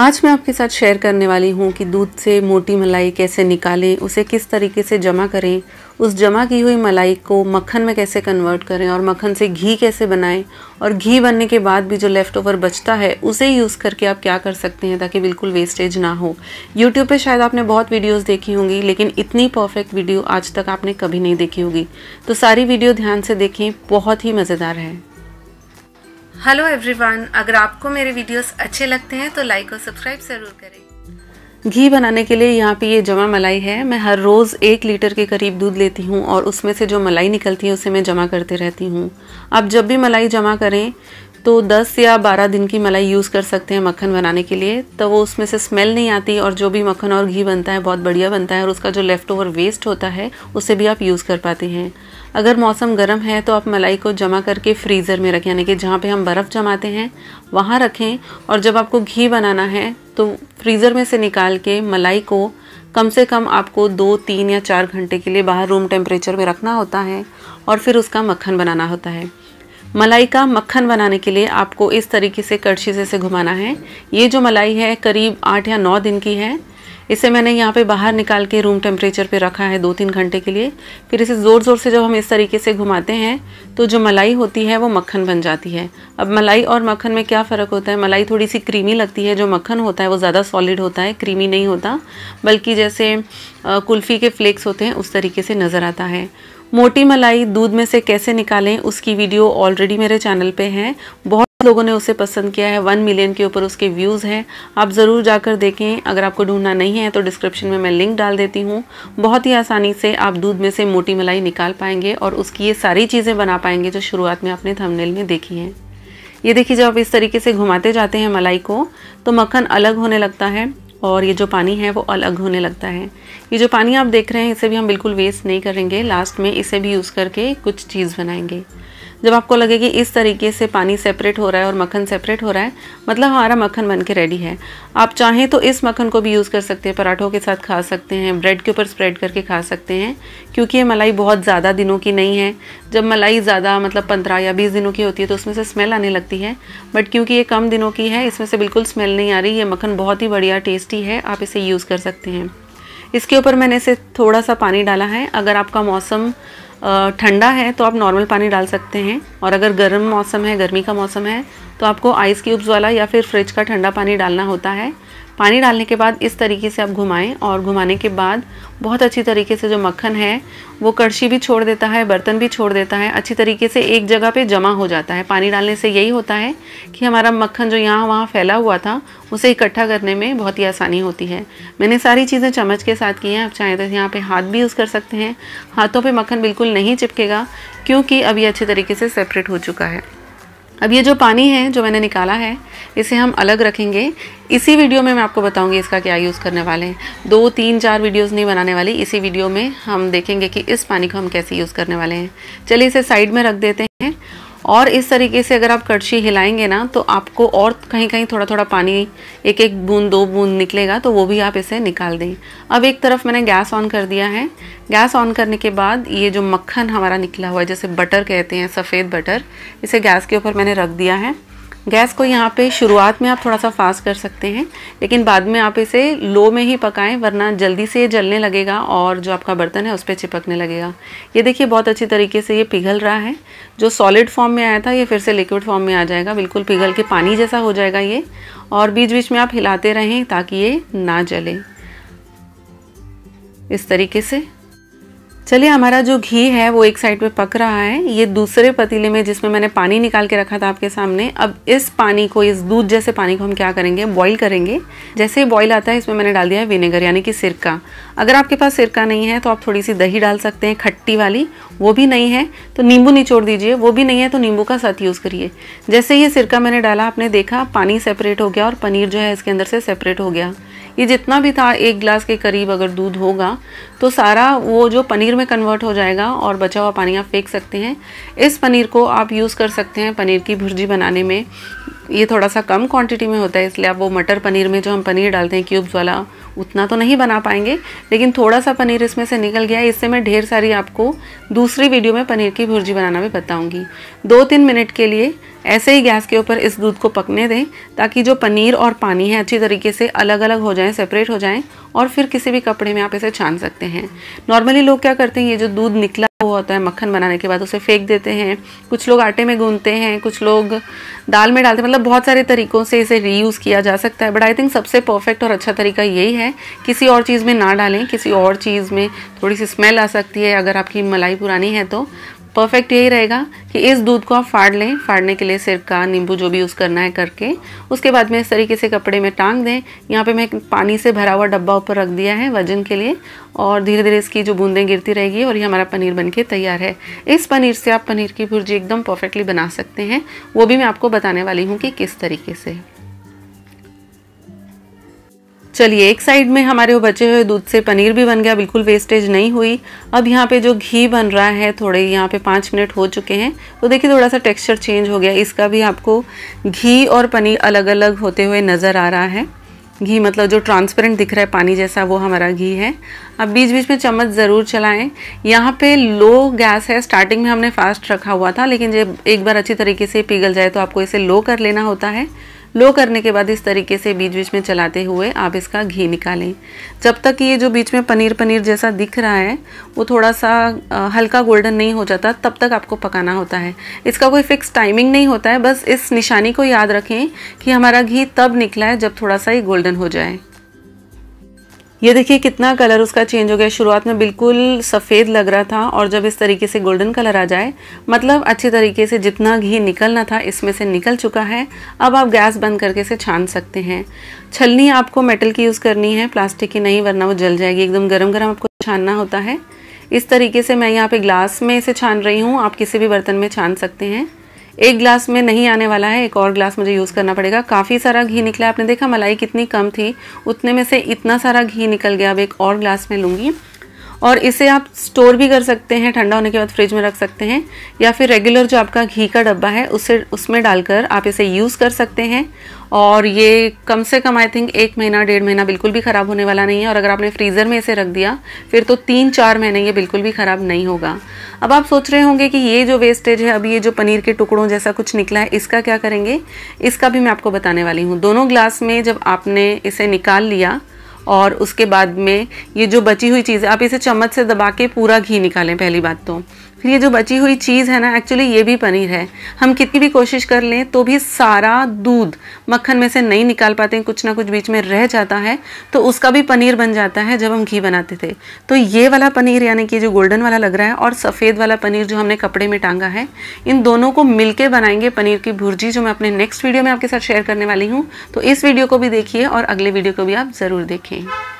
आज मैं आपके साथ शेयर करने वाली हूँ कि दूध से मोटी मलाई कैसे निकालें उसे किस तरीके से जमा करें उस जमा की हुई मलाई को मक्खन में कैसे कन्वर्ट करें और मक्खन से घी कैसे बनाएं और घी बनने के बाद भी जो लेफ़्ट ओवर बचता है उसे यूज़ करके आप क्या कर सकते हैं ताकि बिल्कुल वेस्टेज ना हो यूट्यूब पे शायद आपने बहुत वीडियोस देखी होंगी लेकिन इतनी परफेक्ट वीडियो आज तक आपने कभी नहीं देखी होगी तो सारी वीडियो ध्यान से देखें बहुत ही मज़ेदार है हेलो एवरीवन अगर आपको मेरे वीडियोस अच्छे लगते हैं तो लाइक और सब्सक्राइब ज़रूर करें घी बनाने के लिए यहाँ पे ये जमा मलाई है मैं हर रोज़ एक लीटर के करीब दूध लेती हूँ और उसमें से जो मलाई निकलती है उसे मैं जमा करते रहती हूँ आप जब भी मलाई जमा करें तो 10 या 12 दिन की मलाई यूज़ कर सकते हैं मक्खन बनाने के लिए तो वो उसमें से स्मेल नहीं आती और जो भी मक्खन और घी बनता है बहुत बढ़िया बनता है और उसका जो लेफ़्ट ओवर वेस्ट होता है उसे भी आप यूज़ कर पाते हैं अगर मौसम गर्म है तो आप मलाई को जमा करके फ्रीज़र में रखें यानी कि जहाँ पर हम बर्फ़ जमाते हैं वहाँ रखें और जब आपको घी बनाना है तो फ्रीज़र में से निकाल के मलाई को कम से कम आपको दो तीन या चार घंटे के लिए बाहर रूम टेम्परेचर में रखना होता है और फिर उसका मक्खन बनाना होता है मलाई का मक्खन बनाने के लिए आपको इस तरीके से कड़छी से इसे घुमाना है ये जो मलाई है करीब आठ या नौ दिन की है इसे मैंने यहाँ पे बाहर निकाल के रूम टेम्परेचर पे रखा है दो तीन घंटे के लिए फिर इसे ज़ोर ज़ोर से जब हम इस तरीके से घुमाते हैं तो जो मलाई होती है वो मक्खन बन जाती है अब मलाई और मक्खन में क्या फ़र्क होता है मलाई थोड़ी सी क्रीमी लगती है जो मक्खन होता है वो ज़्यादा सॉलिड होता है क्रीमी नहीं होता बल्कि जैसे कुल्फ़ी के फ्लेक्स होते हैं उस तरीके से नज़र आता है मोटी मलाई दूध में से कैसे निकालें उसकी वीडियो ऑलरेडी मेरे चैनल पे है बहुत लोगों ने उसे पसंद किया है वन मिलियन के ऊपर उसके व्यूज़ हैं आप ज़रूर जाकर देखें अगर आपको ढूंढना नहीं है तो डिस्क्रिप्शन में मैं लिंक डाल देती हूँ बहुत ही आसानी से आप दूध में से मोटी मलाई निकाल पाएंगे और उसकी ये सारी चीज़ें बना पाएंगे जो शुरुआत में आपने थमनेल में देखी हैं ये देखिए जब आप इस तरीके से घुमाते जाते हैं मलाई को तो मक्खन अलग होने लगता है और ये जो पानी है वो अलग होने लगता है ये जो पानी आप देख रहे हैं इसे भी हम बिल्कुल वेस्ट नहीं करेंगे लास्ट में इसे भी यूज़ करके कुछ चीज़ बनाएंगे जब आपको लगे कि इस तरीके से पानी सेपरेट हो रहा है और मक्खन सेपरेट हो रहा है मतलब हमारा मक्खन बन के रेडी है आप चाहें तो इस मक्खन को भी यूज़ कर सकते हैं पराठों के साथ खा सकते हैं ब्रेड के ऊपर स्प्रेड करके खा सकते हैं क्योंकि ये मलाई बहुत ज़्यादा दिनों की नहीं है जब मलाई ज़्यादा मतलब पंद्रह या बीस दिनों की होती है तो उसमें से स्मेल आने लगती है बट क्योंकि ये कम दिनों की है इसमें से बिल्कुल स्मेल नहीं आ रही ये मक्खन बहुत ही बढ़िया टेस्टी है आप इसे यूज़ कर सकते हैं इसके ऊपर मैंने इसे थोड़ा सा पानी डाला है अगर आपका मौसम ठंडा है तो आप नॉर्मल पानी डाल सकते हैं और अगर गर्म मौसम है गर्मी का मौसम है तो आपको आइस क्यूब्स वाला या फिर फ्रिज का ठंडा पानी डालना होता है पानी डालने के बाद इस तरीके से आप घुमाएं और घुमाने के बाद बहुत अच्छी तरीके से जो मक्खन है वो कड़छी भी छोड़ देता है बर्तन भी छोड़ देता है अच्छी तरीके से एक जगह पे जमा हो जाता है पानी डालने से यही होता है कि हमारा मक्खन जो यहाँ वहाँ फैला हुआ था उसे इकट्ठा करने में बहुत ही आसानी होती है मैंने सारी चीज़ें चम्मच के साथ की हैं आप चाहें तो यहाँ पर हाथ भी यूज़ कर सकते हैं हाथों पर मक्खन बिल्कुल नहीं चिपकेगा क्योंकि अब ये अच्छे तरीके से सेपरेट हो चुका है अब ये जो पानी है जो मैंने निकाला है इसे हम अलग रखेंगे इसी वीडियो में मैं आपको बताऊंगी इसका क्या यूज़ करने वाले हैं दो तीन चार वीडियोस नहीं बनाने वाली इसी वीडियो में हम देखेंगे कि इस पानी को हम कैसे यूज़ करने वाले हैं चलिए इसे साइड में रख देते हैं और इस तरीके से अगर आप कड़छी हिलाएंगे ना तो आपको और कहीं कहीं थोड़ा थोड़ा पानी एक एक बूंद दो बूंद निकलेगा तो वो भी आप इसे निकाल दें अब एक तरफ मैंने गैस ऑन कर दिया है गैस ऑन करने के बाद ये जो मक्खन हमारा निकला हुआ है जैसे बटर कहते हैं सफ़ेद बटर इसे गैस के ऊपर मैंने रख दिया है गैस को यहाँ पे शुरुआत में आप थोड़ा सा फास्ट कर सकते हैं लेकिन बाद में आप इसे लो में ही पकाएं वरना जल्दी से ये जलने लगेगा और जो आपका बर्तन है उस पर चिपकने लगेगा ये देखिए बहुत अच्छी तरीके से ये पिघल रहा है जो सॉलिड फॉर्म में आया था ये फिर से लिक्विड फॉर्म में आ जाएगा बिल्कुल पिघल के पानी जैसा हो जाएगा ये और बीच बीच में आप हिलाते रहें ताकि ये ना जले इस तरीके से चलिए हमारा जो घी है वो एक साइड पे पक रहा है ये दूसरे पतीले में जिसमें मैंने पानी निकाल के रखा था आपके सामने अब इस पानी को इस दूध जैसे पानी को हम क्या करेंगे बॉईल करेंगे जैसे ही बॉईल आता है इसमें मैंने डाल दिया है विनेगर यानी कि सिरका अगर आपके पास सिरका नहीं है तो आप थोड़ी सी दही डाल सकते हैं खट्टी वाली वो भी नहीं है तो नींबू निचोड़ दीजिए वो भी नहीं है तो नींबू का साथ यूज़ करिए जैसे ये सिरका मैंने डाला आपने देखा पानी सेपरेट हो गया और पनीर जो है इसके अंदर से सेपरेट हो गया ये जितना भी था एक गिलास के करीब अगर दूध होगा तो सारा वो जो पनीर में कन्वर्ट हो जाएगा और बचा हुआ पानी आप फेंक सकते हैं इस पनीर को आप यूज़ कर सकते हैं पनीर की भुर्जी बनाने में ये थोड़ा सा कम क्वांटिटी में होता है इसलिए आप वो मटर पनीर में जो हम पनीर डालते हैं क्यूब्स वाला उतना तो नहीं बना पाएंगे लेकिन थोड़ा सा पनीर इसमें से निकल गया है इससे मैं ढेर सारी आपको दूसरी वीडियो में पनीर की भुर्जी बनाना भी बताऊंगी दो तीन मिनट के लिए ऐसे ही गैस के ऊपर इस दूध को पकने दें ताकि जो पनीर और पानी है अच्छी तरीके से अलग अलग हो जाएँ सेपरेट हो जाएँ और फिर किसी भी कपड़े में आप इसे छान सकते हैं नॉर्मली लोग क्या करते हैं ये जो दूध निकला हुआ होता है मक्खन बनाने के बाद उसे फेंक देते हैं कुछ लोग आटे में गूंधते हैं कुछ लोग दाल में डालते हैं मतलब बहुत सारे तरीकों से इसे रीयूज़ किया जा सकता है बट आई थिंक सबसे परफेक्ट और अच्छा तरीका यही है किसी और चीज़ में ना डालें किसी और चीज़ में थोड़ी सी स्मेल आ सकती है अगर आपकी मलाई पुरानी है तो परफेक्ट यही रहेगा कि इस दूध को आप फाड़ लें फाड़ने के लिए सिरका नींबू जो भी यूज़ करना है करके उसके बाद में इस तरीके से कपड़े में टांग दें यहाँ पे मैं पानी से भरा हुआ डब्बा ऊपर रख दिया है वजन के लिए और धीरे धीरे इसकी जो बूंदें गिरती रहेगी और ये हमारा पनीर बन के तैयार है इस पनीर से आप पनीर की भुर्जी एकदम परफेक्टली बना सकते हैं वो भी मैं आपको बताने वाली हूँ कि किस तरीके से चलिए एक साइड में हमारे वो बचे हुए दूध से पनीर भी बन गया बिल्कुल वेस्टेज नहीं हुई अब यहाँ पे जो घी बन रहा है थोड़े यहाँ पे पाँच मिनट हो चुके हैं तो देखिए थोड़ा सा टेक्सचर चेंज हो गया इसका भी आपको घी और पनीर अलग अलग होते हुए नज़र आ रहा है घी मतलब जो ट्रांसपेरेंट दिख रहा है पानी जैसा वो हमारा घी है अब बीच बीच में चम्मच ज़रूर चलाएं यहाँ पे लो गैस है स्टार्टिंग में हमने फास्ट रखा हुआ था लेकिन जब एक बार अच्छी तरीके से पिघल जाए तो आपको इसे लो कर लेना होता है लो करने के बाद इस तरीके से बीच बीच में चलाते हुए आप इसका घी निकालें जब तक ये जो बीच में पनीर पनीर जैसा दिख रहा है वो थोड़ा सा हल्का गोल्डन नहीं हो जाता तब तक आपको पकाना होता है इसका कोई फिक्स टाइमिंग नहीं होता है बस इस निशानी को याद रखें कि हमारा घी तब निकला है जब थोड़ा सा ये गोल्डन हो जाए ये देखिए कितना कलर उसका चेंज हो गया शुरुआत में बिल्कुल सफ़ेद लग रहा था और जब इस तरीके से गोल्डन कलर आ जाए मतलब अच्छी तरीके से जितना घी निकलना था इसमें से निकल चुका है अब आप गैस बंद करके इसे छान सकते हैं छलनी आपको मेटल की यूज़ करनी है प्लास्टिक की नहीं वरना वो जल जाएगी एकदम गरम गरम आपको छानना होता है इस तरीके से मैं यहाँ पे ग्लास में इसे छान रही हूँ आप किसी भी बर्तन में छान सकते हैं एक ग्लास में नहीं आने वाला है एक और ग्लास मुझे यूज़ करना पड़ेगा काफ़ी सारा घी निकला आपने देखा मलाई कितनी कम थी उतने में से इतना सारा घी निकल गया अब एक और ग्लास में लूँगी और इसे आप स्टोर भी कर सकते हैं ठंडा होने के बाद फ्रिज में रख सकते हैं या फिर रेगुलर जो आपका घी का डब्बा है उसे उसमें डालकर आप इसे यूज़ कर सकते हैं और ये कम से कम आई थिंक एक महीना डेढ़ महीना बिल्कुल भी ख़राब होने वाला नहीं है और अगर आपने फ्रीज़र में इसे रख दिया फिर तो तीन चार महीने ये बिल्कुल भी ख़राब नहीं होगा अब आप सोच रहे होंगे कि ये जो वेस्टेज है अभी ये जो पनीर के टुकड़ों जैसा कुछ निकला है इसका क्या करेंगे इसका भी मैं आपको बताने वाली हूँ दोनों ग्लास में जब आपने इसे निकाल लिया और उसके बाद में ये जो बची हुई चीज़ है आप इसे चम्मच से दबा के पूरा घी निकालें पहली बात तो फिर ये जो बची हुई चीज़ है ना एक्चुअली ये भी पनीर है हम कितनी भी कोशिश कर लें तो भी सारा दूध मक्खन में से नहीं निकाल पाते हैं कुछ ना कुछ बीच में रह जाता है तो उसका भी पनीर बन जाता है जब हम घी बनाते थे तो ये वाला पनीर यानी कि जो गोल्डन वाला लग रहा है और सफ़ेद वाला पनीर जो हमने कपड़े में टांगा है इन दोनों को मिल बनाएंगे पनीर की भुर्जी जो मैं अपने नेक्स्ट वीडियो में आपके साथ शेयर करने वाली हूँ तो इस वीडियो को भी देखिए और अगले वीडियो को भी आप ज़रूर देखें